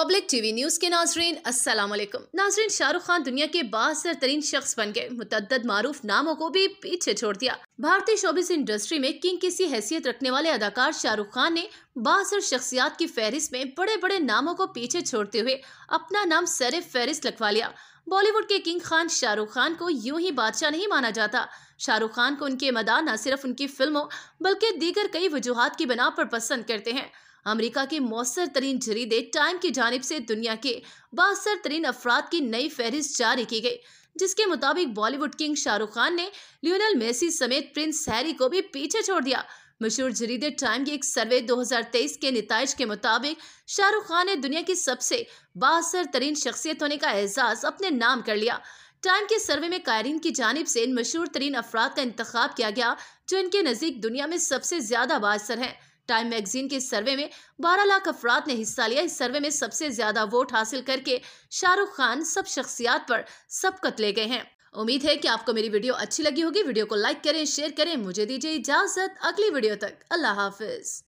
public TV news के नाजरीन अस्सलाम वालेकुम नाजरीन शाहरुख खान दुनिया के बासर तरीन शख्स बन गए मुतद मारूफ नामों को भी पीछे छोड़ दिया भारतीय शोबिस इंडस्ट्री में किंग किसी हैसियत रखने वाले अदाकार शाहरुख खान ने बासर शख्सियात की फहरिस्त में बड़े बड़े नामों को पीछे छोड़ते हुए अपना नाम सर फहरिस्त लिखवा लिया बॉलीवुड के किंग खान शाहरुख खान को यूं ही बादशाह नहीं माना जाता शाहरुख खान को उनके मदार न सिर्फ उनकी फिल्मों बल्कि दीगर कई वजूहत की बिना पर पसंद करते हैं अमेरिका के मौसर तरीन जरीदे टाइम की जानब से दुनिया के बासर तरीन अफराद की नई फहरिस्त जारी की गई जिसके मुताबिक बॉलीवुड किंग शाहरुख खान ने लियोनल मेसी समेत प्रिंस हैरी को भी पीछे छोड़ दिया मशहूर जरीदे टाइम की एक सर्वे 2023 के नतज के मुताबिक शाहरुख खान ने दुनिया की सबसे बासर तरीन शख्सियत होने का एजाज़ अपने नाम कर लिया टाइम के सर्वे में कायरीन की जानब से इन मशहूर तरीन अफराद का इंतखब किया गया जो इनके नज़दीक दुनिया में सबसे ज़्यादा बासर हैं टाइम मैगजीन के सर्वे में 12 लाख अफराद ने हिस्सा लिया इस सर्वे में सबसे ज्यादा वोट हासिल करके शाहरुख खान सब शख्सियात पर सबकत ले गए हैं उम्मीद है कि आपको मेरी वीडियो अच्छी लगी होगी वीडियो को लाइक करें शेयर करें मुझे दीजिए इजाज़त अगली वीडियो तक अल्लाह हाफिज़